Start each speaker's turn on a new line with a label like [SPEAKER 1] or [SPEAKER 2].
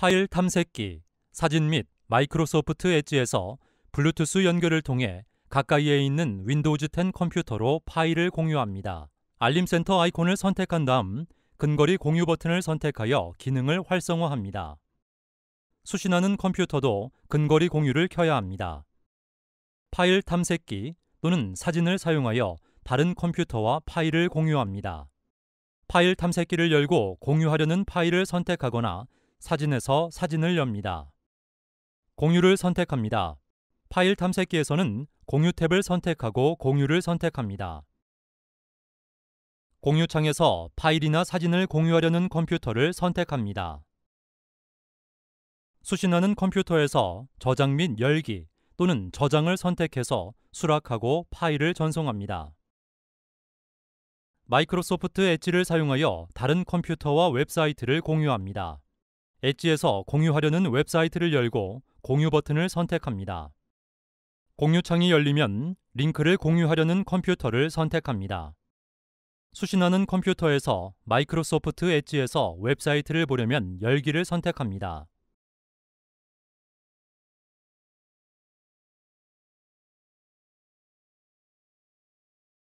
[SPEAKER 1] 파일 탐색기, 사진 및 마이크로소프트 엣지에서 블루투스 연결을 통해 가까이에 있는 윈도우즈 10 컴퓨터로 파일을 공유합니다. 알림센터 아이콘을 선택한 다음 근거리 공유 버튼을 선택하여 기능을 활성화합니다. 수신하는 컴퓨터도 근거리 공유를 켜야 합니다. 파일 탐색기 또는 사진을 사용하여 다른 컴퓨터와 파일을 공유합니다. 파일 탐색기를 열고 공유하려는 파일을 선택하거나 사진에서 사진을 엽니다. 공유를 선택합니다. 파일 탐색기에서는 공유 탭을 선택하고 공유를 선택합니다. 공유창에서 파일이나 사진을 공유하려는 컴퓨터를 선택합니다. 수신하는 컴퓨터에서 저장 및 열기 또는 저장을 선택해서 수락하고 파일을 전송합니다. 마이크로소프트 엣지를 사용하여 다른 컴퓨터와 웹사이트를 공유합니다. 엣지에서 공유하려는 웹사이트를 열고 공유 버튼을 선택합니다. 공유창이 열리면 링크를 공유하려는 컴퓨터를 선택합니다. 수신하는 컴퓨터에서 마이크로소프트 엣지에서 웹사이트를 보려면 열기를 선택합니다.